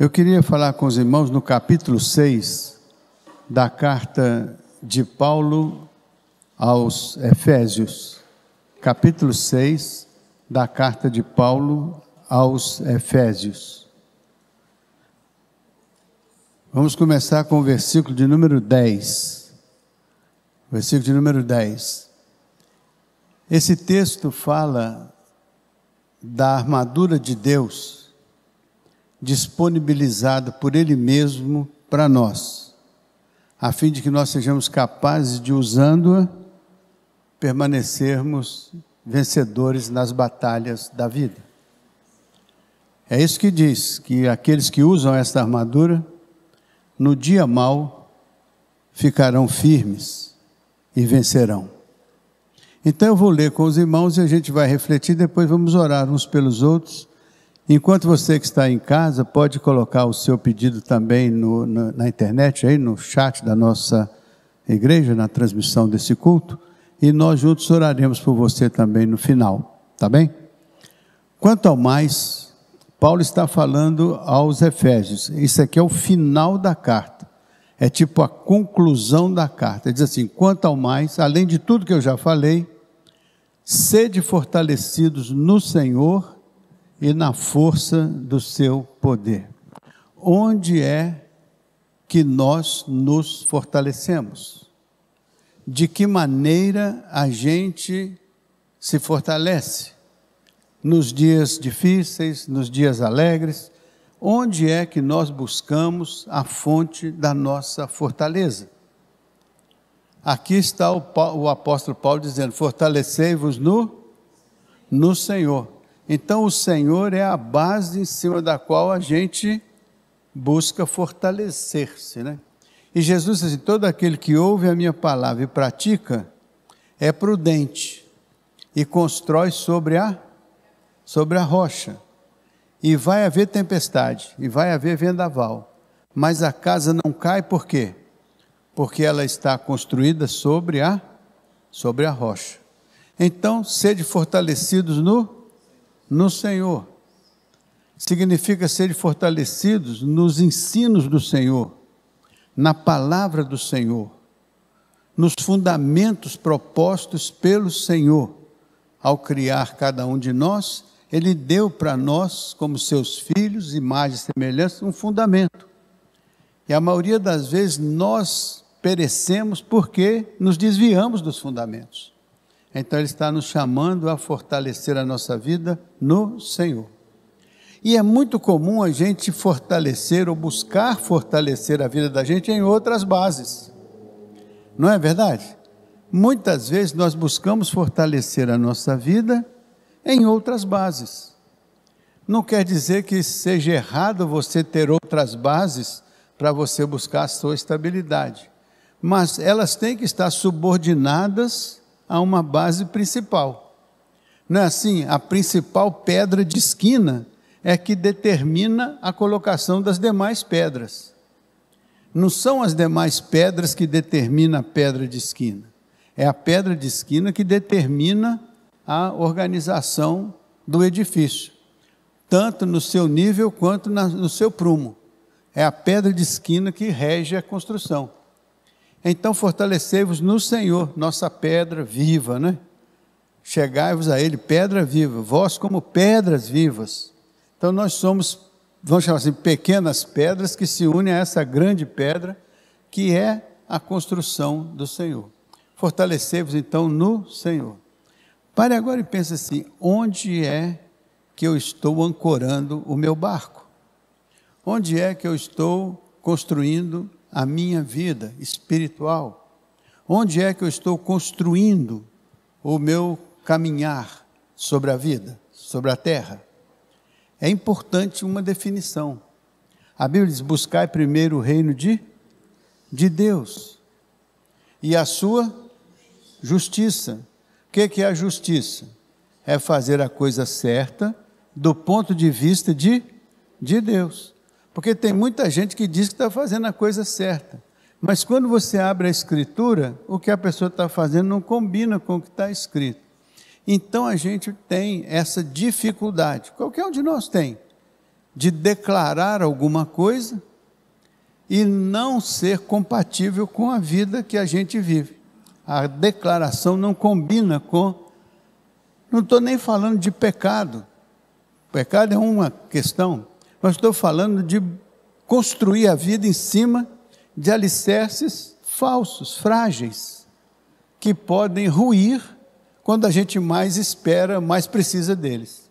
Eu queria falar com os irmãos no capítulo 6 da carta de Paulo aos Efésios. Capítulo 6 da carta de Paulo aos Efésios. Vamos começar com o versículo de número 10. Versículo de número 10. Esse texto fala da armadura de Deus disponibilizada por Ele mesmo para nós, a fim de que nós sejamos capazes de, usando-a, permanecermos vencedores nas batalhas da vida. É isso que diz que aqueles que usam esta armadura, no dia mau, ficarão firmes e vencerão. Então eu vou ler com os irmãos e a gente vai refletir, depois vamos orar uns pelos outros Enquanto você que está em casa pode colocar o seu pedido também no, na, na internet, aí no chat da nossa igreja, na transmissão desse culto, e nós juntos oraremos por você também no final, tá bem? Quanto ao mais, Paulo está falando aos Efésios, isso aqui é o final da carta, é tipo a conclusão da carta, ele diz assim: quanto ao mais, além de tudo que eu já falei, sede fortalecidos no Senhor e na força do seu poder. Onde é que nós nos fortalecemos? De que maneira a gente se fortalece? Nos dias difíceis, nos dias alegres, onde é que nós buscamos a fonte da nossa fortaleza? Aqui está o, o apóstolo Paulo dizendo: Fortalecei-vos no, no Senhor. Então, o Senhor é a base em cima da qual a gente busca fortalecer-se, né? E Jesus diz assim: todo aquele que ouve a minha palavra e pratica é prudente e constrói sobre a sobre a rocha. E vai haver tempestade, e vai haver vendaval, mas a casa não cai por quê? Porque ela está construída sobre a sobre a rocha. Então, sede fortalecidos no no Senhor. Significa ser fortalecidos nos ensinos do Senhor, na palavra do Senhor, nos fundamentos propostos pelo Senhor. Ao criar cada um de nós, Ele deu para nós, como seus filhos, imagens e semelhanças, um fundamento. E a maioria das vezes nós perecemos porque nos desviamos dos fundamentos. Então Ele está nos chamando a fortalecer a nossa vida no Senhor. E é muito comum a gente fortalecer ou buscar fortalecer a vida da gente em outras bases. Não é verdade? Muitas vezes nós buscamos fortalecer a nossa vida em outras bases. Não quer dizer que seja errado você ter outras bases para você buscar a sua estabilidade, mas elas têm que estar subordinadas a uma base principal. Não é assim? A principal pedra de esquina é que determina a colocação das demais pedras. Não são as demais pedras que determinam a pedra de esquina. É a pedra de esquina que determina a organização do edifício, tanto no seu nível quanto na, no seu prumo. É a pedra de esquina que rege a construção. Então fortalecei-vos no Senhor, nossa pedra viva, né? Chegai-vos a Ele, pedra viva, vós como pedras vivas. Então nós somos, vamos chamar assim, pequenas pedras que se unem a essa grande pedra, que é a construção do Senhor. Fortalecei-vos então no Senhor. Pare agora e pense assim: onde é que eu estou ancorando o meu barco? Onde é que eu estou construindo a minha vida espiritual? Onde é que eu estou construindo o meu caminhar sobre a vida, sobre a terra? É importante uma definição. A Bíblia diz: buscai primeiro o reino de, de Deus e a sua justiça. O que, é que é a justiça? É fazer a coisa certa do ponto de vista de, de Deus. Porque tem muita gente que diz que está fazendo a coisa certa. Mas quando você abre a escritura, o que a pessoa está fazendo não combina com o que está escrito. Então a gente tem essa dificuldade, qualquer um de nós tem, de declarar alguma coisa e não ser compatível com a vida que a gente vive. A declaração não combina com. Não estou nem falando de pecado. Pecado é uma questão, mas estou falando de construir a vida em cima de alicerces falsos, frágeis, que podem ruir quando a gente mais espera, mais precisa deles.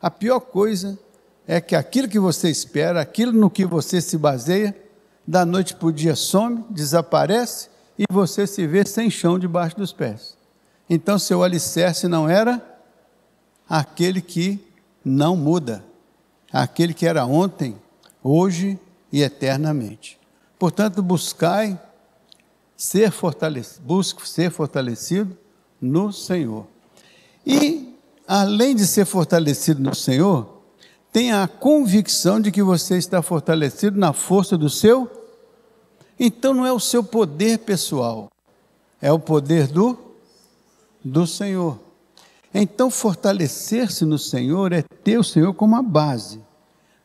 A pior coisa é que aquilo que você espera, aquilo no que você se baseia, da noite para o dia some, desaparece e você se vê sem chão debaixo dos pés. Então seu alicerce não era aquele que não muda aquele que era ontem, hoje e eternamente. Portanto, buscai ser fortalecido, busque ser fortalecido no Senhor. E além de ser fortalecido no Senhor, tenha a convicção de que você está fortalecido na força do seu. Então não é o seu poder pessoal, é o poder do do Senhor. Então, fortalecer-se no Senhor é ter o Senhor como a base,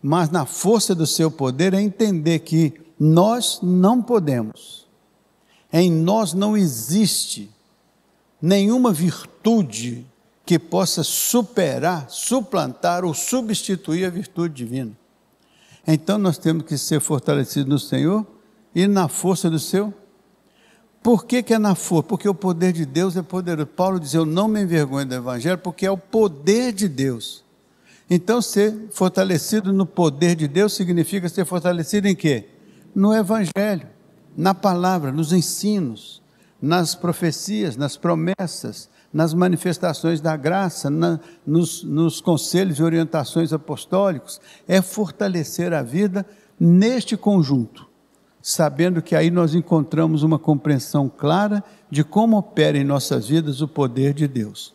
mas na força do seu poder é entender que nós não podemos, em nós não existe nenhuma virtude que possa superar, suplantar ou substituir a virtude divina. Então, nós temos que ser fortalecidos no Senhor e na força do seu poder por que, que é na força? Porque o poder de Deus é poderoso. Paulo diz: Eu não me envergonho do Evangelho, porque é o poder de Deus. Então, ser fortalecido no poder de Deus significa ser fortalecido em quê? No Evangelho, na palavra, nos ensinos, nas profecias, nas promessas, nas manifestações da graça, na, nos, nos conselhos e orientações apostólicos. É fortalecer a vida neste conjunto sabendo que aí nós encontramos uma compreensão clara de como opera em nossas vidas o poder de Deus.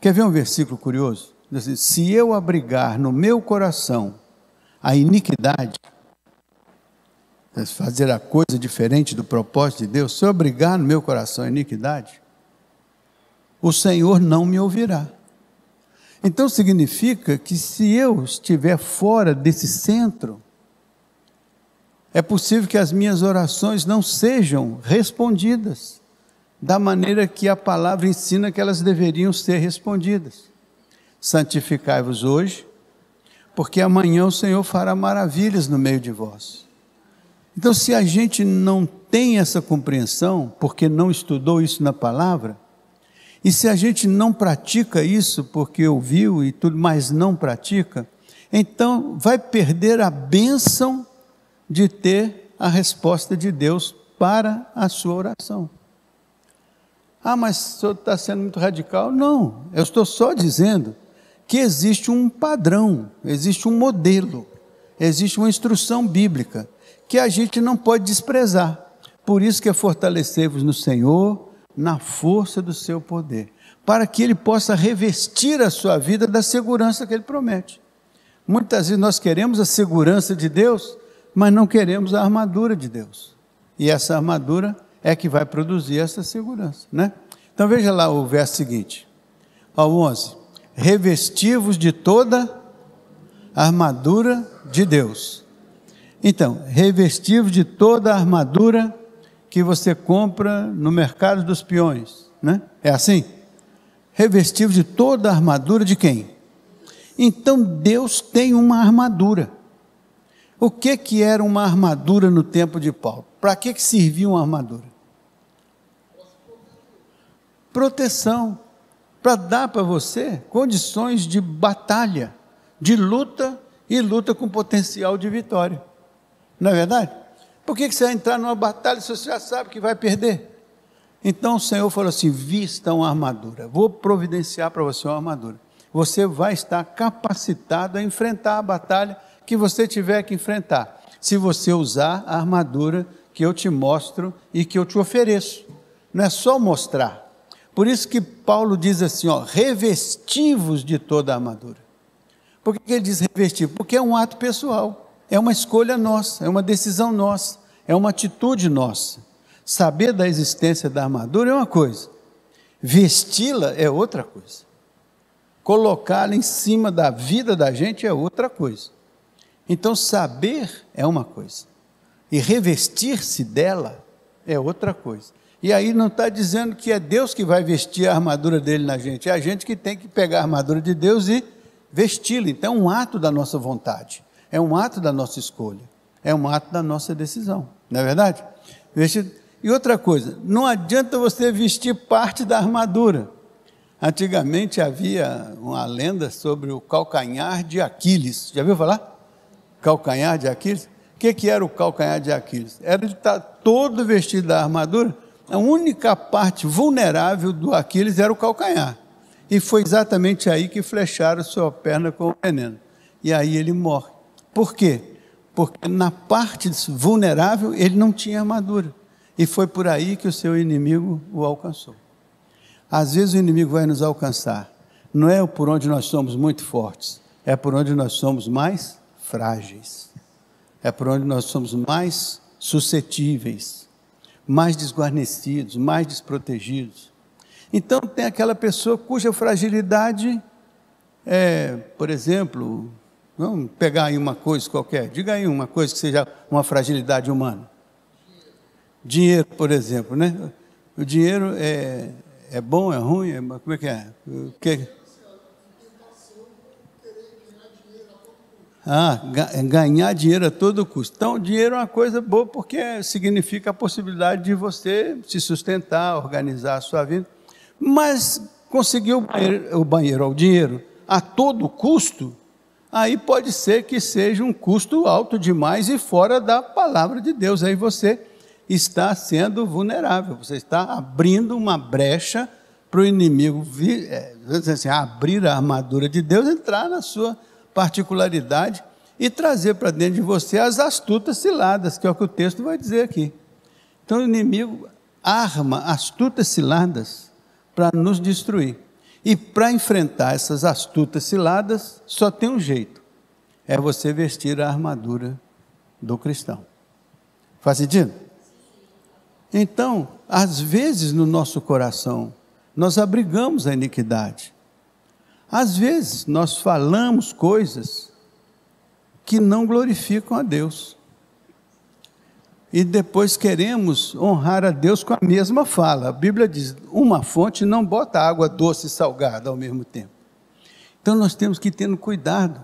Quer ver um versículo curioso? Diz assim, Se eu abrigar no meu coração a iniquidade, fazer a coisa diferente do propósito de Deus, se eu abrigar no meu coração a iniquidade, o Senhor não me ouvirá. Então significa que se eu estiver fora desse centro, é possível que as minhas orações não sejam respondidas da maneira que a palavra ensina que elas deveriam ser respondidas. Santificai-vos hoje, porque amanhã o Senhor fará maravilhas no meio de vós. Então, se a gente não tem essa compreensão, porque não estudou isso na palavra, e se a gente não pratica isso porque ouviu e tudo, mas não pratica, então vai perder a bênção de ter a resposta de Deus para a sua oração. Ah, mas o senhor está sendo muito radical? Não, eu estou só dizendo que existe um padrão, existe um modelo, existe uma instrução bíblica que a gente não pode desprezar. Por isso que é fortalecer-vos no Senhor, na força do seu poder, para que ele possa revestir a sua vida da segurança que ele promete. Muitas vezes nós queremos a segurança de Deus, mas não queremos a armadura de Deus. E essa armadura é que vai produzir essa segurança, né? Então veja lá o verso seguinte, ao 11: Revestivos de toda a armadura de Deus. Então, revestivos de toda a armadura que você compra no mercado dos peões, né? É assim? Revestivos de toda a armadura de quem? Então Deus tem uma armadura. O que, que era uma armadura no tempo de Paulo? Para que, que servia uma armadura? Proteção. Para dar para você condições de batalha, de luta e luta com potencial de vitória. Não é verdade? Por que, que você vai entrar numa batalha se você já sabe que vai perder? Então o Senhor falou assim: vista uma armadura, vou providenciar para você uma armadura. Você vai estar capacitado a enfrentar a batalha que você tiver que enfrentar, se você usar a armadura que eu te mostro e que eu te ofereço. Não é só mostrar. Por isso que Paulo diz assim, ó, revestivos de toda a armadura. Por que ele diz revestir? Porque é um ato pessoal, é uma escolha nossa, é uma decisão nossa, é uma atitude nossa. Saber da existência da armadura é uma coisa, vesti-la é outra coisa. Colocá-la em cima da vida da gente é outra coisa. Então, saber é uma coisa, e revestir-se dela é outra coisa. E aí não está dizendo que é Deus que vai vestir a armadura dele na gente, é a gente que tem que pegar a armadura de Deus e vesti-la. Então, é um ato da nossa vontade, é um ato da nossa escolha, é um ato da nossa decisão, não é verdade? E outra coisa, não adianta você vestir parte da armadura. Antigamente havia uma lenda sobre o calcanhar de Aquiles, já viu falar? calcanhar de Aquiles. O que, que era o calcanhar de Aquiles? Era de estar todo vestido da armadura. A única parte vulnerável do Aquiles era o calcanhar. E foi exatamente aí que flecharam sua perna com o veneno. E aí ele morre. Por quê? Porque na parte vulnerável ele não tinha armadura. E foi por aí que o seu inimigo o alcançou. Às vezes o inimigo vai nos alcançar. Não é por onde nós somos muito fortes, é por onde nós somos mais frágeis. É por onde nós somos mais suscetíveis, mais desguarnecidos, mais desprotegidos. Então, tem aquela pessoa cuja fragilidade é, por exemplo, vamos pegar aí uma coisa qualquer, diga aí uma coisa que seja uma fragilidade humana. Dinheiro, por exemplo, né? O dinheiro é, é bom, é ruim, é, como é que é? O que é Ah, ganhar dinheiro a todo custo. Então, dinheiro é uma coisa boa porque significa a possibilidade de você se sustentar, organizar a sua vida. Mas conseguir o banheiro, o banheiro ao dinheiro a todo custo, aí pode ser que seja um custo alto demais e fora da palavra de Deus. Aí você está sendo vulnerável, você está abrindo uma brecha para o inimigo vir, é, assim, abrir a armadura de Deus entrar na sua particularidade e trazer para dentro de você as astutas ciladas, que é o que o texto vai dizer aqui. Então o inimigo arma astutas ciladas para nos destruir. E para enfrentar essas astutas ciladas, só tem um jeito: é você vestir a armadura do cristão. Faz sentido? Então, às vezes no nosso coração, nós abrigamos a iniquidade, às vezes nós falamos coisas que não glorificam a Deus. E depois queremos honrar a Deus com a mesma fala. A Bíblia diz: uma fonte não bota água doce e salgada ao mesmo tempo. Então nós temos que ter cuidado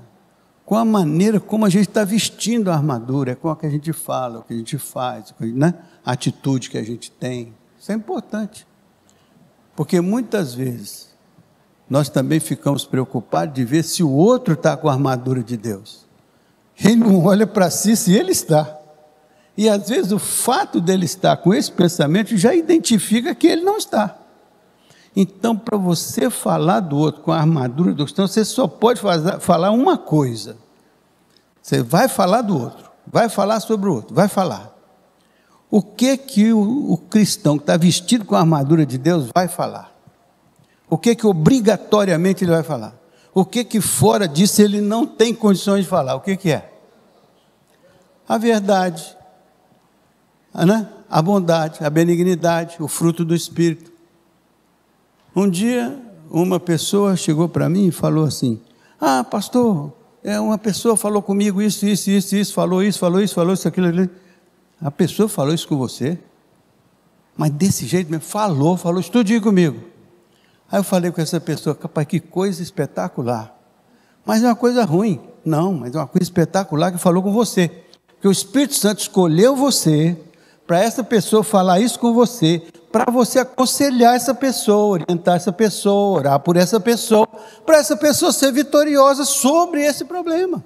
com a maneira como a gente está vestindo a armadura, com o que a gente fala, o que a gente faz, né? a atitude que a gente tem. Isso é importante. Porque muitas vezes nós também ficamos preocupados de ver se o outro está com a armadura de Deus. Ele não olha para si se ele está. E às vezes o fato dele estar com esse pensamento já identifica que ele não está. Então, para você falar do outro com a armadura do cristão, você só pode fazer, falar uma coisa. Você vai falar do outro, vai falar sobre o outro, vai falar. O que que o, o cristão que está vestido com a armadura de Deus vai falar? O que que obrigatoriamente ele vai falar? O que que fora disso ele não tem condições de falar? O que que é? A verdade, né? a bondade, a benignidade, o fruto do Espírito. Um dia, uma pessoa chegou para mim e falou assim: Ah, pastor, é, uma pessoa falou comigo isso, isso, isso, isso, falou isso, falou isso, falou isso, aquilo, A pessoa falou isso com você? Mas desse jeito mesmo, falou, falou isso comigo. Aí eu falei com essa pessoa, capaz, que coisa espetacular. Mas é uma coisa ruim. Não, mas é uma coisa espetacular que falou com você. Que o Espírito Santo escolheu você para essa pessoa falar isso com você, para você aconselhar essa pessoa, orientar essa pessoa, orar por essa pessoa, para essa pessoa ser vitoriosa sobre esse problema.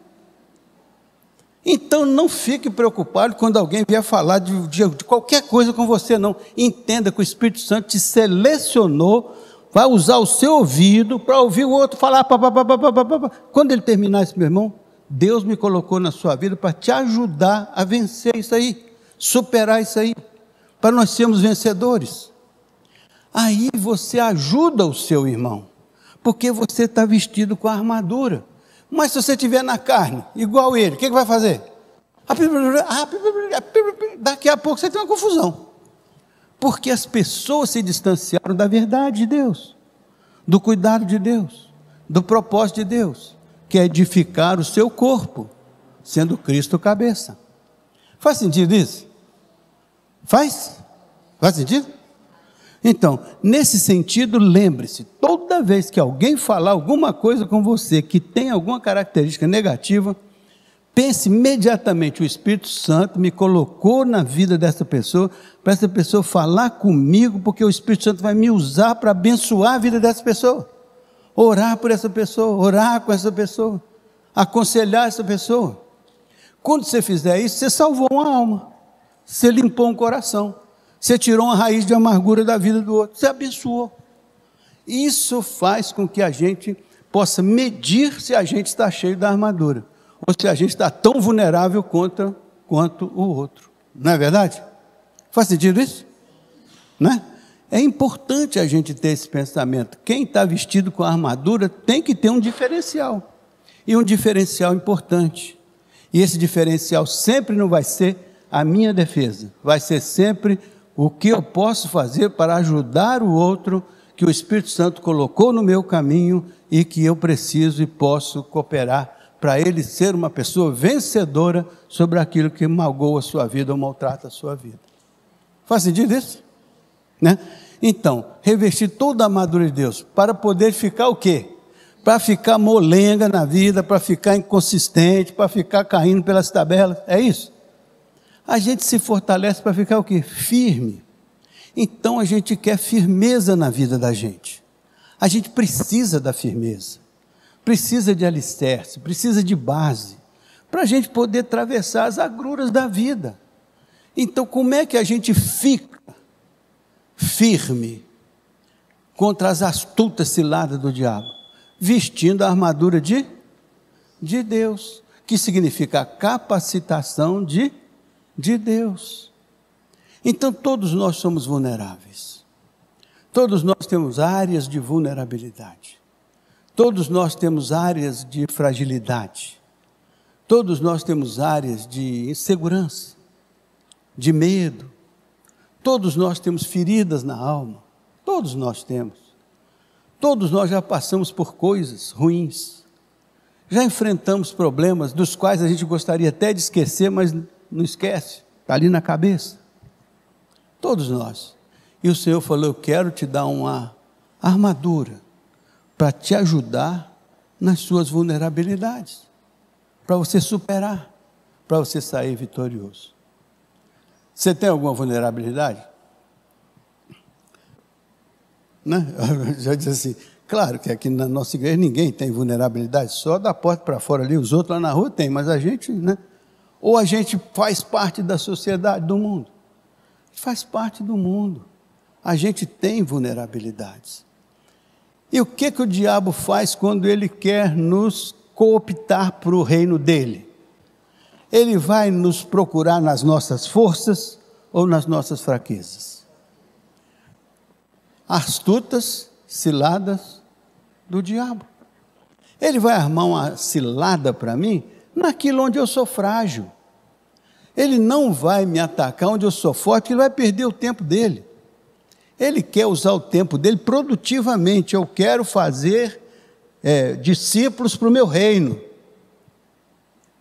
Então não fique preocupado quando alguém vier falar de, de, de qualquer coisa com você, não. Entenda que o Espírito Santo te selecionou vai usar o seu ouvido para ouvir o outro falar. Pá, pá, pá, pá, pá, pá, pá. Quando ele terminar isso, meu irmão, Deus me colocou na sua vida para te ajudar a vencer isso aí, superar isso aí, para nós sermos vencedores. Aí você ajuda o seu irmão, porque você está vestido com a armadura. Mas se você estiver na carne, igual ele, o que, que vai fazer? Daqui a pouco você tem uma confusão porque as pessoas se distanciaram da verdade de Deus, do cuidado de Deus, do propósito de Deus, que é edificar o seu corpo, sendo Cristo cabeça. Faz sentido isso? Faz? Faz sentido? Então, nesse sentido, lembre-se: toda vez que alguém falar alguma coisa com você que tem alguma característica negativa, Pense imediatamente: o Espírito Santo me colocou na vida dessa pessoa, para essa pessoa falar comigo, porque o Espírito Santo vai me usar para abençoar a vida dessa pessoa. Orar por essa pessoa, orar com essa pessoa, aconselhar essa pessoa. Quando você fizer isso, você salvou uma alma, você limpou um coração, você tirou uma raiz de amargura da vida do outro, você abençoou. Isso faz com que a gente possa medir se a gente está cheio da armadura ou se a gente está tão vulnerável contra, quanto o outro. Não é verdade? Faz sentido isso? Né? É importante a gente ter esse pensamento. Quem está vestido com a armadura tem que ter um diferencial. E um diferencial importante. E esse diferencial sempre não vai ser a minha defesa, vai ser sempre o que eu posso fazer para ajudar o outro que o Espírito Santo colocou no meu caminho e que eu preciso e posso cooperar para ele ser uma pessoa vencedora sobre aquilo que magoa a sua vida ou maltrata a sua vida. Faz sentido isso? Né? Então, revestir toda a madura de Deus para poder ficar o quê? Para ficar molenga na vida, para ficar inconsistente, para ficar caindo pelas tabelas. É isso? A gente se fortalece para ficar o quê? Firme. Então a gente quer firmeza na vida da gente. A gente precisa da firmeza precisa de alicerce, precisa de base, para a gente poder atravessar as agruras da vida. Então, como é que a gente fica firme contra as astutas ciladas do diabo? Vestindo a armadura de, de Deus, que significa a capacitação de, de Deus. Então, todos nós somos vulneráveis. Todos nós temos áreas de vulnerabilidade. Todos nós temos áreas de fragilidade. Todos nós temos áreas de insegurança, de medo. Todos nós temos feridas na alma. Todos nós temos. Todos nós já passamos por coisas ruins. Já enfrentamos problemas dos quais a gente gostaria até de esquecer, mas não esquece. Está ali na cabeça. Todos nós. E o Senhor falou: Eu quero te dar uma armadura para te ajudar nas suas vulnerabilidades, para você superar, para você sair vitorioso. Você tem alguma vulnerabilidade? Né? já disse assim, claro que aqui na nossa igreja ninguém tem vulnerabilidade, só da porta para fora ali, os outros lá na rua tem, mas a gente, né? Ou a gente faz parte da sociedade, do mundo. Faz parte do mundo. A gente tem vulnerabilidades. E o que, que o diabo faz quando ele quer nos cooptar para o reino dele? Ele vai nos procurar nas nossas forças ou nas nossas fraquezas. Astutas ciladas do diabo. Ele vai armar uma cilada para mim naquilo onde eu sou frágil. Ele não vai me atacar onde eu sou forte, ele vai perder o tempo dele. Ele quer usar o tempo dele produtivamente. Eu quero fazer é, discípulos para o meu reino.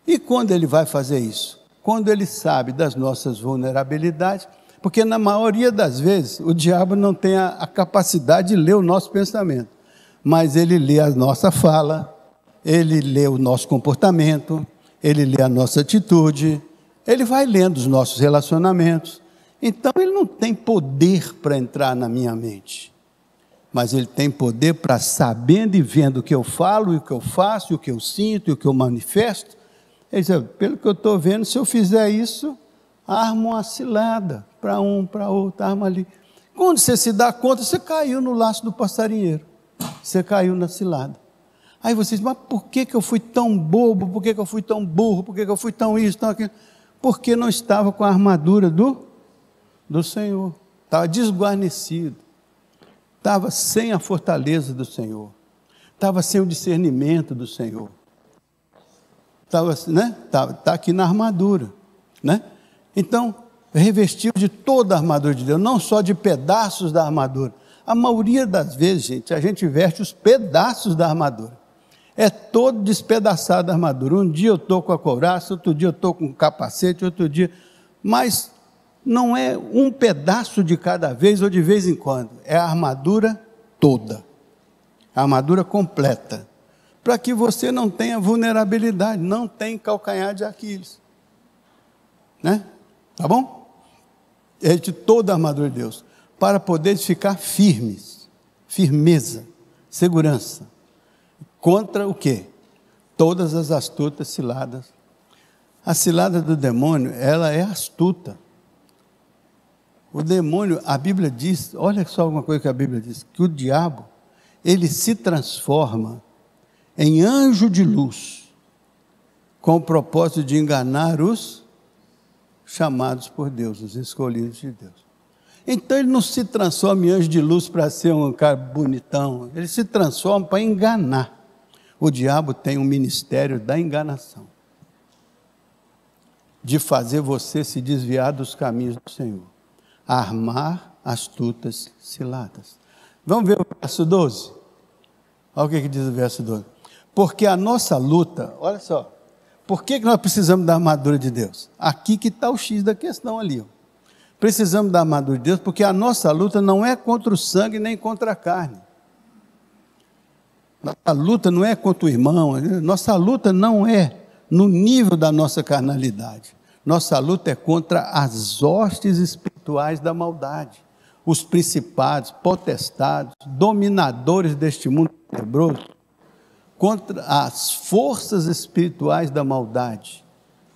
E quando ele vai fazer isso? Quando ele sabe das nossas vulnerabilidades, porque na maioria das vezes o diabo não tem a, a capacidade de ler o nosso pensamento, mas ele lê a nossa fala, ele lê o nosso comportamento, ele lê a nossa atitude, ele vai lendo os nossos relacionamentos. Então ele não tem poder para entrar na minha mente, mas ele tem poder para, sabendo e vendo o que eu falo, o que eu faço, o que eu sinto, e o que eu manifesto, ele diz, pelo que eu estou vendo, se eu fizer isso, arma uma cilada para um, para outro, arma ali. Quando você se dá conta, você caiu no laço do passarinheiro, você caiu na cilada. Aí você diz, mas por que, que eu fui tão bobo? Por que, que eu fui tão burro? Por que, que eu fui tão isso, tão aquilo? Porque não estava com a armadura do do Senhor, estava desguarnecido, estava sem a fortaleza do Senhor, estava sem o discernimento do Senhor, estava né? tá, tá aqui na armadura. Né? Então, revestiu de toda a armadura de Deus, não só de pedaços da armadura. A maioria das vezes, gente, a gente veste os pedaços da armadura. É todo despedaçado a armadura. Um dia eu estou com a couraça, outro dia eu estou com o capacete, outro dia. Mas não é um pedaço de cada vez ou de vez em quando, é a armadura toda, a armadura completa, para que você não tenha vulnerabilidade, não tenha calcanhar de Aquiles, né? Tá bom? É de toda a armadura de Deus, para poder ficar firmes, firmeza, segurança, contra o quê? Todas as astutas ciladas. A cilada do demônio, ela é astuta o demônio, a Bíblia diz, olha só uma coisa que a Bíblia diz, que o diabo, ele se transforma em anjo de luz, com o propósito de enganar os chamados por Deus, os escolhidos de Deus. Então ele não se transforma em anjo de luz para ser um cara bonitão, ele se transforma para enganar. O diabo tem um ministério da enganação, de fazer você se desviar dos caminhos do Senhor armar astutas ciladas. Vamos ver o verso 12? Olha o que, que diz o verso 12. Porque a nossa luta, olha só, por que, que nós precisamos da armadura de Deus? Aqui que está o X da questão ali. Ó. Precisamos da armadura de Deus porque a nossa luta não é contra o sangue nem contra a carne. Nossa luta não é contra o irmão, nossa luta não é no nível da nossa carnalidade. Nossa luta é contra as hostes espirituais espirituais da maldade, os principados, potestados, dominadores deste mundo tenebroso, contra as forças espirituais da maldade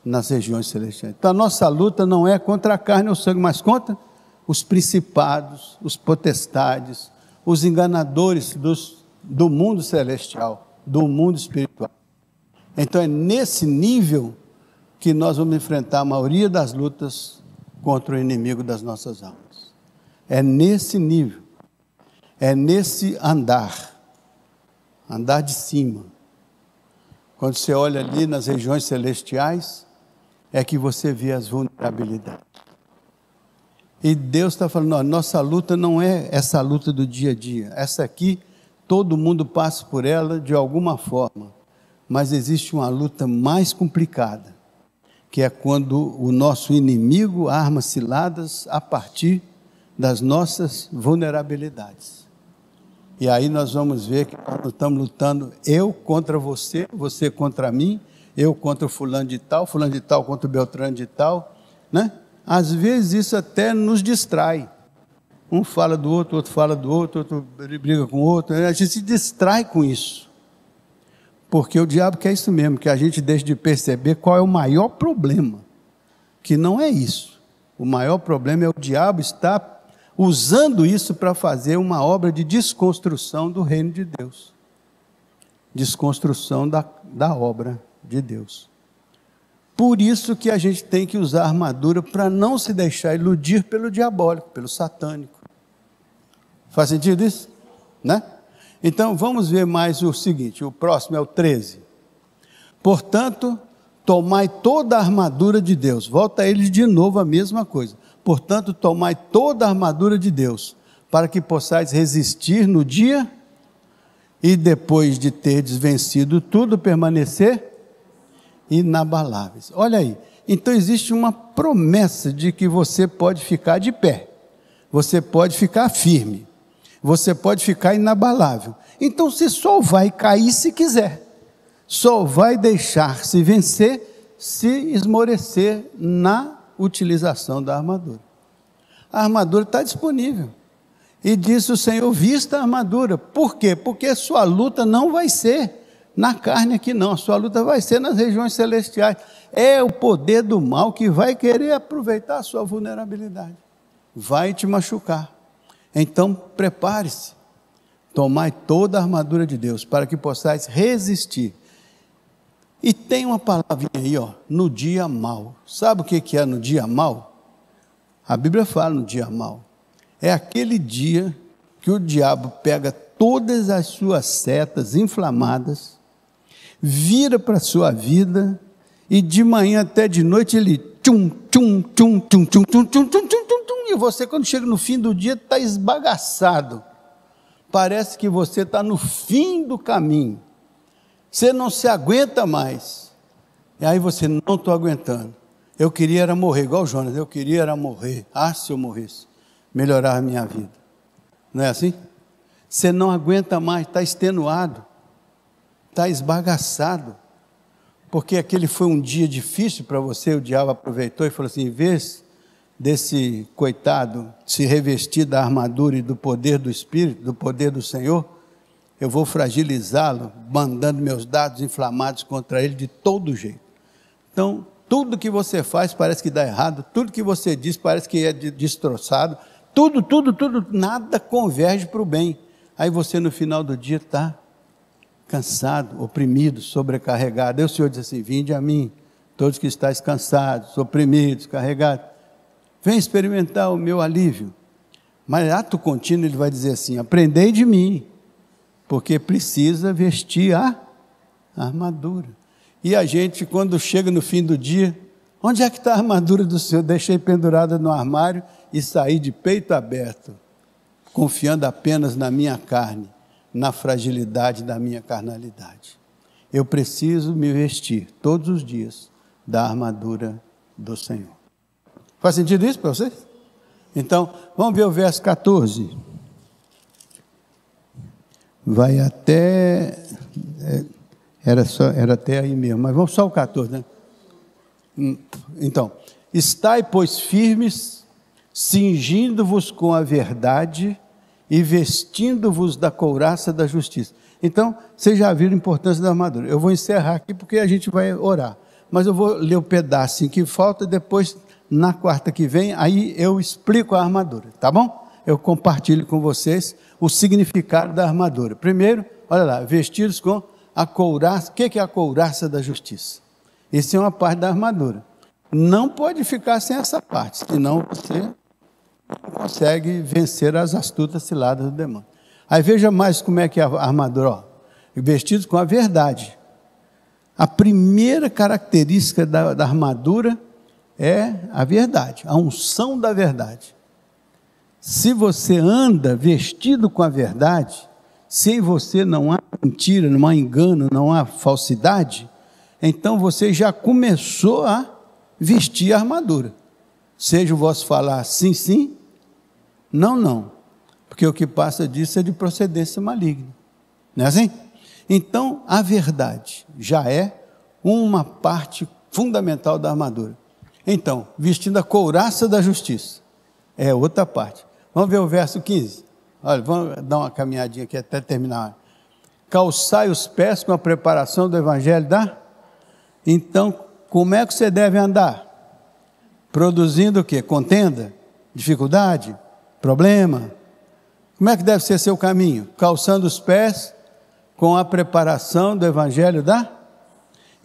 nas regiões celestiais. Então a nossa luta não é contra a carne ou o sangue, mas contra os principados, os potestades, os enganadores dos, do mundo celestial, do mundo espiritual. Então é nesse nível que nós vamos enfrentar a maioria das lutas contra o inimigo das nossas almas. É nesse nível, é nesse andar, andar de cima. Quando você olha ali nas regiões celestiais, é que você vê as vulnerabilidades. E Deus está falando: nossa luta não é essa luta do dia a dia. Essa aqui, todo mundo passa por ela de alguma forma. Mas existe uma luta mais complicada que é quando o nosso inimigo arma ciladas a partir das nossas vulnerabilidades. E aí nós vamos ver que nós estamos lutando eu contra você, você contra mim, eu contra o fulano de tal, fulano de tal contra o Beltrano de tal, né? Às vezes isso até nos distrai. Um fala do outro, outro fala do outro, outro briga com o outro, né? a gente se distrai com isso. Porque o diabo quer isso mesmo, que a gente deixe de perceber qual é o maior problema. Que não é isso. O maior problema é o diabo estar usando isso para fazer uma obra de desconstrução do reino de Deus desconstrução da, da obra de Deus. Por isso que a gente tem que usar armadura para não se deixar iludir pelo diabólico, pelo satânico. Faz sentido isso? Né? Então vamos ver mais o seguinte, o próximo é o 13. Portanto, tomai toda a armadura de Deus. Volta ele de novo a mesma coisa. Portanto, tomai toda a armadura de Deus, para que possais resistir no dia e depois de terdes vencido tudo, permanecer inabaláveis. Olha aí. Então existe uma promessa de que você pode ficar de pé. Você pode ficar firme. Você pode ficar inabalável. Então você só vai cair se quiser. Só vai deixar-se vencer se esmorecer na utilização da armadura. A armadura está disponível. E disse o Senhor: vista a armadura. Por quê? Porque sua luta não vai ser na carne aqui, não. A sua luta vai ser nas regiões celestiais. É o poder do mal que vai querer aproveitar a sua vulnerabilidade. Vai te machucar então, prepare-se. Tomai toda a armadura de Deus para que possais resistir. E tem uma palavrinha aí, ó, no dia mal. Sabe o que é no dia mal? A Bíblia fala no dia mal. É aquele dia que o diabo pega todas as suas setas inflamadas, vira para a sua vida, e de manhã até de noite ele tchum, tchum, tchum, tchum, tchum, tchum, tchum, tchum, tchum, e você, quando chega no fim do dia, está esbagaçado. Parece que você está no fim do caminho. Você não se aguenta mais. E aí você não estou aguentando. Eu queria era morrer, igual o Jonas, eu queria era morrer. Ah, se eu morresse, melhorar a minha vida. Não é assim? Você não aguenta mais, está extenuado, está esbagaçado. Porque aquele foi um dia difícil para você, o diabo aproveitou e falou assim: vê se desse coitado se revestir da armadura e do poder do Espírito, do poder do Senhor, eu vou fragilizá-lo, mandando meus dados inflamados contra ele de todo jeito. Então, tudo que você faz parece que dá errado, tudo que você diz parece que é destroçado, tudo, tudo, tudo, nada converge para o bem. Aí você no final do dia está cansado, oprimido, sobrecarregado. Aí o Senhor diz assim: Vinde a mim, todos que estáis cansados, oprimidos, carregados Vem experimentar o meu alívio. Mas ato contínuo ele vai dizer assim: aprendei de mim, porque precisa vestir a armadura. E a gente, quando chega no fim do dia, onde é que está a armadura do Senhor? Deixei pendurada no armário e saí de peito aberto, confiando apenas na minha carne, na fragilidade da minha carnalidade. Eu preciso me vestir todos os dias da armadura do Senhor. Faz sentido isso para vocês? Então, vamos ver o verso 14. Vai até. É, era, só, era até aí mesmo, mas vamos só o 14, né? Hum, então, estai, pois, firmes, cingindo-vos com a verdade e vestindo-vos da couraça da justiça. Então, vocês já viram a importância da armadura. Eu vou encerrar aqui porque a gente vai orar. Mas eu vou ler o pedaço em que falta, depois na quarta que vem, aí eu explico a armadura, tá bom? Eu compartilho com vocês o significado da armadura. Primeiro, olha lá, vestidos com a couraça. O que é a couraça da justiça? Isso é uma parte da armadura. Não pode ficar sem essa parte, senão você não consegue vencer as astutas ciladas do demônio. Aí veja mais como é que é a armadura, ó. Vestidos com a verdade. A primeira característica da, da armadura é a verdade, a unção da verdade. Se você anda vestido com a verdade, se em você não há mentira, não há engano, não há falsidade, então você já começou a vestir a armadura. Seja o vosso falar sim, sim, não, não. Porque o que passa disso é de procedência maligna. Não é assim? Então, a verdade já é uma parte fundamental da armadura. Então, vestindo a couraça da justiça. É outra parte. Vamos ver o verso 15. Olha, vamos dar uma caminhadinha aqui até terminar. Calçai os pés com a preparação do evangelho da. Então, como é que você deve andar? Produzindo o quê? Contenda? Dificuldade? Problema? Como é que deve ser seu caminho? Calçando os pés com a preparação do evangelho da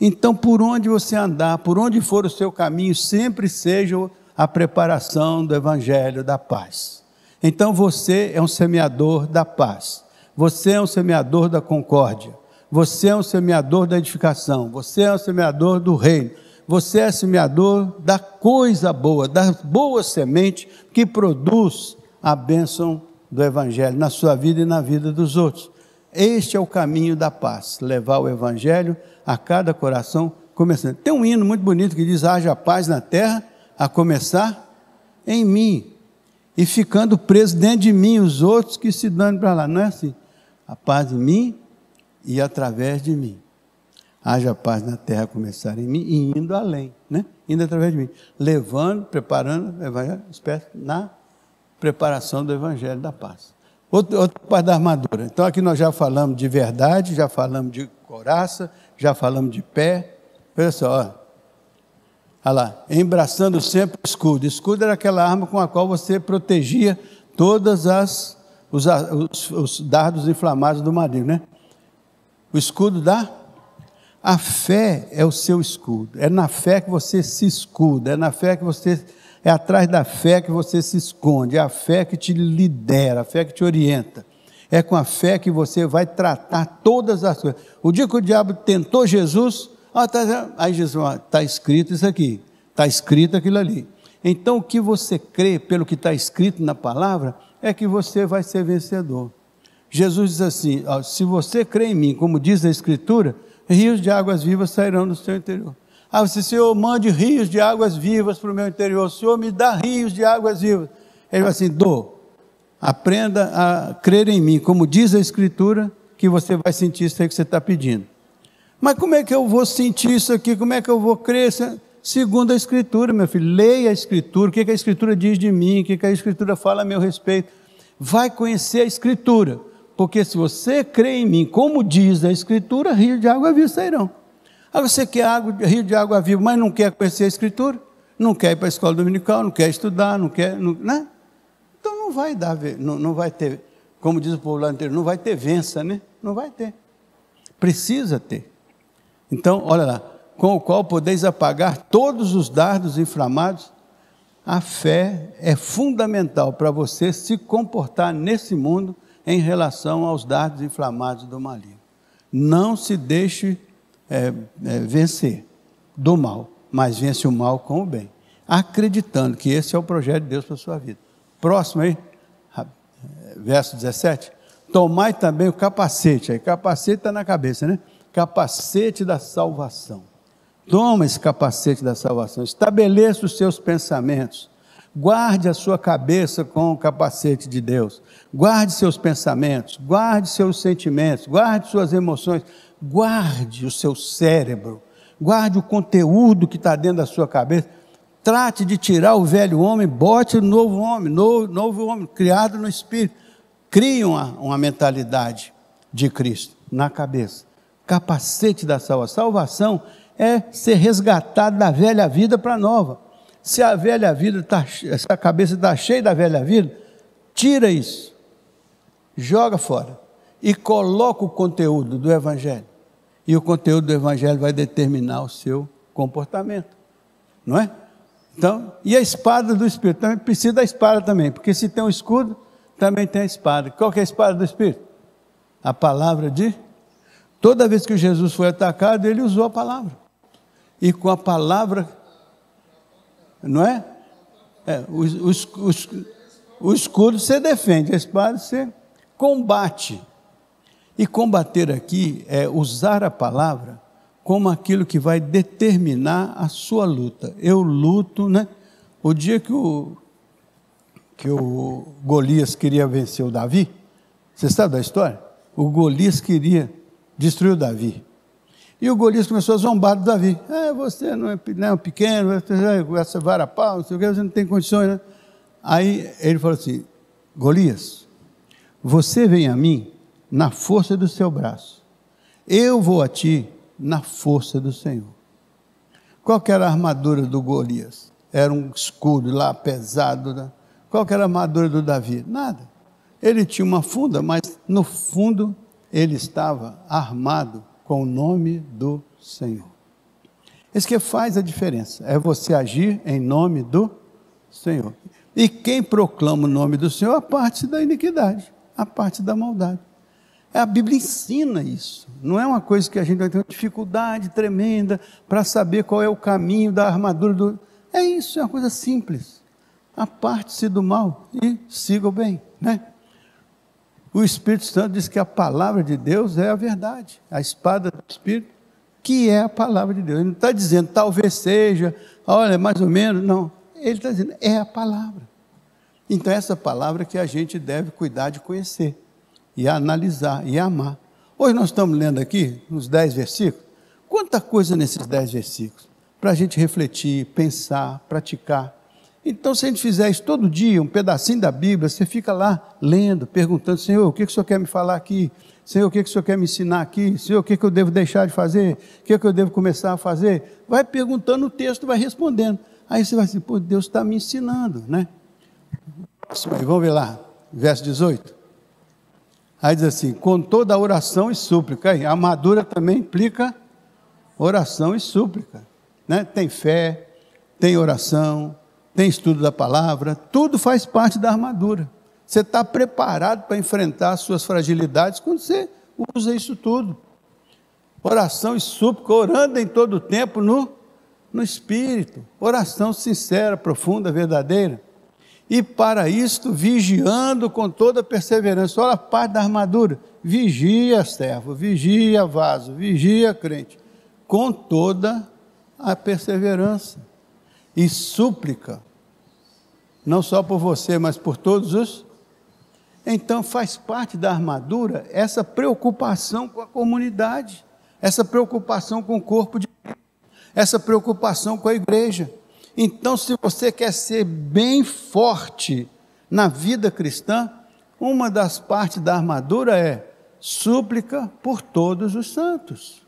então, por onde você andar, por onde for o seu caminho, sempre seja a preparação do Evangelho da paz. Então, você é um semeador da paz, você é um semeador da concórdia, você é um semeador da edificação, você é um semeador do reino, você é semeador da coisa boa, da boa semente que produz a bênção do Evangelho na sua vida e na vida dos outros. Este é o caminho da paz, levar o Evangelho a cada coração começando. Tem um hino muito bonito que diz: haja paz na terra, a começar em mim. E ficando preso dentro de mim, os outros que se dão para lá. Não é assim. A paz em mim e através de mim. Haja paz na terra, a começar em mim e indo além, né? Indo através de mim. Levando, preparando espécie na preparação do evangelho da paz. outra parte da armadura. Então aqui nós já falamos de verdade, já falamos de coraça, já falamos de pé. Olha só, olha. olha lá, embraçando sempre o escudo. O escudo era aquela arma com a qual você protegia todas as os, os, os dardos inflamados do marido, né? O escudo dá a fé é o seu escudo. É na fé que você se escuda, é na fé que você é atrás da fé que você se esconde, é a fé que te lidera, a fé que te orienta. É com a fé que você vai tratar todas as coisas. O dia que o diabo tentou Jesus, ah, tá, aí Jesus, está ah, escrito isso aqui, está escrito aquilo ali. Então, o que você crê pelo que está escrito na palavra, é que você vai ser vencedor. Jesus diz assim: se você crê em mim, como diz a Escritura, rios de águas vivas sairão do seu interior. Ah, você, Senhor, mande rios de águas vivas para o meu interior, o Senhor me dá rios de águas vivas. Ele vai assim: dou, Aprenda a crer em mim, como diz a Escritura, que você vai sentir isso aí que você está pedindo. Mas como é que eu vou sentir isso aqui? Como é que eu vou crer? Segundo a Escritura, meu filho, leia a Escritura, o que, a Escritura diz de mim, o que, a Escritura fala a meu respeito. Vai conhecer a Escritura, porque se você crê em mim, como diz a Escritura, rio de água viva sairão. Aí você quer água, rio de água viva, mas não quer conhecer a Escritura, não quer ir para a escola dominical, não quer estudar, não quer. Não, né? Então não vai dar, não, não vai ter, como diz o povo lá inteiro, não vai ter vença, né? Não vai ter. Precisa ter. Então, olha lá, com o qual podeis apagar todos os dardos inflamados. A fé é fundamental para você se comportar nesse mundo em relação aos dardos inflamados do maligno. Não se deixe é, é, vencer do mal, mas vence o mal com o bem, acreditando que esse é o projeto de Deus para a sua vida. Próximo aí, verso 17. Tomai também o capacete, aí capacete está na cabeça, né? Capacete da salvação. Toma esse capacete da salvação, estabeleça os seus pensamentos, guarde a sua cabeça com o capacete de Deus, guarde seus pensamentos, guarde seus sentimentos, guarde suas emoções, guarde o seu cérebro, guarde o conteúdo que está dentro da sua cabeça Trate de tirar o velho homem, bote o novo homem, novo, novo homem, criado no Espírito. Crie uma, uma mentalidade de Cristo na cabeça. Capacete da salvação. Salvação é ser resgatado da velha vida para a nova. Se a velha vida está, se a cabeça está cheia da velha vida, tira isso, joga fora e coloca o conteúdo do Evangelho. E o conteúdo do Evangelho vai determinar o seu comportamento, não é? Então, e a espada do Espírito? Também precisa da espada também, porque se tem um escudo, também tem a espada. Qual que é a espada do Espírito? A palavra de. Toda vez que Jesus foi atacado, ele usou a palavra. E com a palavra, não é? é os, os, os, o escudo você defende, a espada você combate. E combater aqui é usar a palavra como aquilo que vai determinar a sua luta. Eu luto, né? O dia que o, que o Golias queria vencer o Davi, você sabe da história? O Golias queria destruir o Davi. E o Golias começou a zombar do Davi. É, você não é, não é pequeno, você é vara pau, não sei o que, você não tem condições. Né? Aí ele falou assim: Golias, você vem a mim na força do seu braço. Eu vou a ti na força do Senhor. Qual era a armadura do Golias? Era um escudo lá pesado. Né? Qual era a armadura do Davi? Nada. Ele tinha uma funda, mas no fundo ele estava armado com o nome do Senhor. Isso que faz a diferença, é você agir em nome do Senhor. E quem proclama o nome do Senhor, a parte da iniquidade, a parte da maldade. É, a Bíblia ensina isso. Não é uma coisa que a gente vai ter uma dificuldade tremenda para saber qual é o caminho da armadura do. É isso, é uma coisa simples. Aparte-se do mal e siga o bem, né? O Espírito Santo diz que a palavra de Deus é a verdade, a espada do Espírito, que é a palavra de Deus. Ele não está dizendo talvez seja, olha, mais ou menos, não. Ele está dizendo é a palavra. Então, essa palavra que a gente deve cuidar de conhecer e analisar e amar. Hoje nós estamos lendo aqui, nos dez versículos, quanta coisa nesses dez versículos, para a gente refletir, pensar, praticar. Então, se a gente fizer isso todo dia, um pedacinho da Bíblia, você fica lá lendo, perguntando: Senhor, o que, que o Senhor quer me falar aqui? Senhor, o que, que o Senhor quer me ensinar aqui? Senhor, o que, que eu devo deixar de fazer? O que, que eu devo começar a fazer? Vai perguntando o texto, vai respondendo. Aí você vai assim: pô, Deus está me ensinando, né? Vamos ver lá, verso 18. Aí diz assim: com toda oração e súplica. Aí, a madura também implica oração e súplica. Né? Tem fé, tem oração, tem estudo da palavra, tudo faz parte da armadura. Você está preparado para enfrentar as suas fragilidades quando você usa isso tudo. Oração e súplica, orando em todo o tempo no, no Espírito. Oração sincera, profunda, verdadeira e para isto vigiando com toda perseverança. Olha a parte da armadura. Vigia servo, vigia vaso, vigia crente, com toda a perseverança e súplica, não só por você, mas por todos os. Então faz parte da armadura essa preocupação com a comunidade, essa preocupação com o corpo de essa preocupação com a igreja. Então, se você quer ser bem forte na vida cristã, uma das partes da armadura é súplica por todos os santos,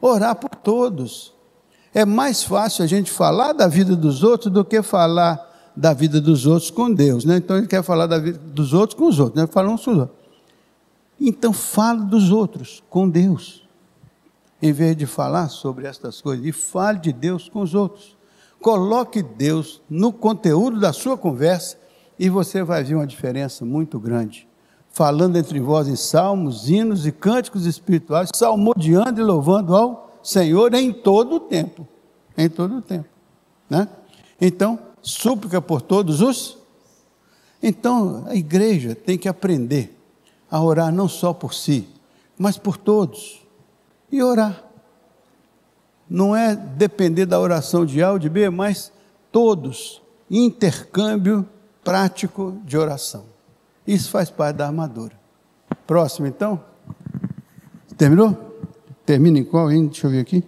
orar por todos. É mais fácil a gente falar da vida dos outros do que falar da vida dos outros com Deus, né? Então ele quer falar da vida dos outros com os outros, né? Fala uns com os outros. Então fale dos outros com Deus, em vez de falar sobre estas coisas, e fale de Deus com os outros. Coloque Deus no conteúdo da sua conversa e você vai ver uma diferença muito grande. Falando entre vós em salmos, hinos e cânticos espirituais, salmodiando e louvando ao Senhor em todo o tempo. Em todo o tempo. Né? Então, súplica por todos os. Então, a igreja tem que aprender a orar não só por si, mas por todos. E orar não é depender da oração de A ou de B, mas todos, intercâmbio prático de oração. Isso faz parte da armadura. Próximo, então. Terminou? Termina em qual, hein? Deixa eu ver aqui.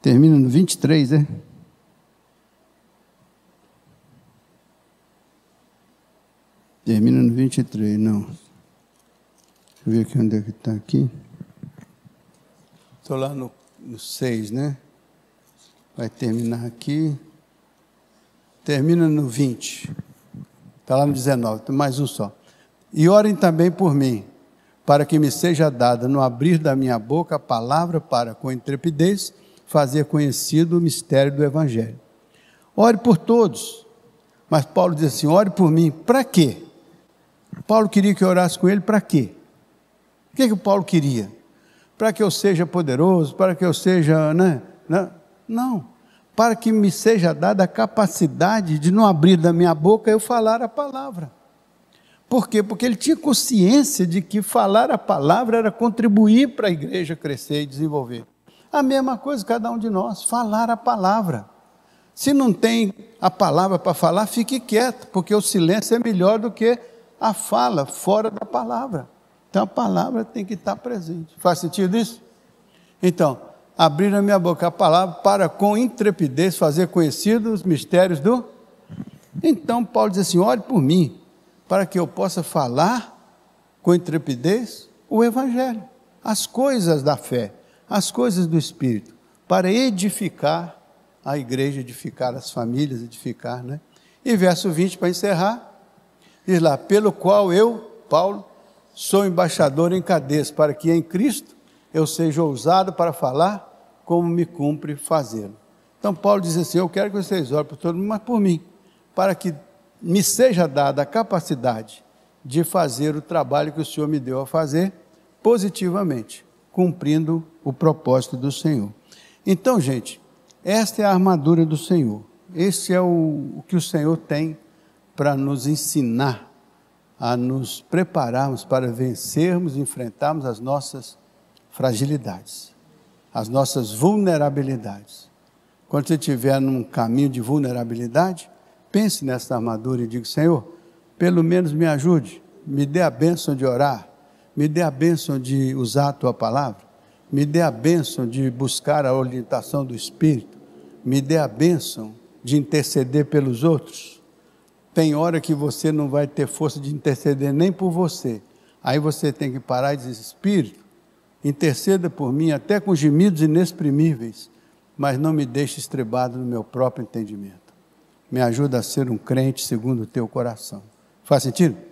Termina no 23, né? Termina no 23, não. Deixa eu ver aqui onde é que está aqui. Estou lá no no 6, né? Vai terminar aqui. Termina no 20. Está lá no 19, mais um só. E orem também por mim, para que me seja dada, no abrir da minha boca, a palavra para, com intrepidez, fazer conhecido o mistério do Evangelho. Ore por todos. Mas Paulo diz assim: ore por mim, para quê? Paulo queria que eu orasse com ele, para quê? O que, é que o Paulo queria? para que eu seja poderoso, para que eu seja, né, né? Não, para que me seja dada a capacidade de não abrir da minha boca eu falar a palavra. Por quê? Porque ele tinha consciência de que falar a palavra era contribuir para a igreja crescer e desenvolver. A mesma coisa cada um de nós, falar a palavra. Se não tem a palavra para falar, fique quieto, porque o silêncio é melhor do que a fala fora da palavra. Então a palavra tem que estar presente. Faz sentido isso? Então, abrir a minha boca a palavra para com intrepidez fazer conhecidos os mistérios do. Então Paulo diz assim: ore por mim, para que eu possa falar com intrepidez o Evangelho, as coisas da fé, as coisas do Espírito, para edificar a igreja, edificar as famílias, edificar, né? E verso 20, para encerrar, diz lá: pelo qual eu, Paulo, sou embaixador em cadeias, para que em Cristo eu seja ousado para falar como me cumpre fazê-lo. Então Paulo diz assim: Eu quero que vocês orem por todo mundo, mas por mim, para que me seja dada a capacidade de fazer o trabalho que o Senhor me deu a fazer positivamente, cumprindo o propósito do Senhor. Então, gente, esta é a armadura do Senhor. Esse é o, o que o Senhor tem para nos ensinar a nos prepararmos para vencermos e enfrentarmos as nossas fragilidades, as nossas vulnerabilidades. Quando você estiver num caminho de vulnerabilidade, pense nessa armadura e diga: Senhor, pelo menos me ajude, me dê a bênção de orar, me dê a bênção de usar a tua palavra, me dê a bênção de buscar a orientação do Espírito, me dê a bênção de interceder pelos outros tem hora que você não vai ter força de interceder nem por você. Aí você tem que parar e dizer: Espírito, interceda por mim, até com gemidos inexprimíveis, mas não me deixe estrebado no meu próprio entendimento. Me ajuda a ser um crente segundo o teu coração. Faz sentido?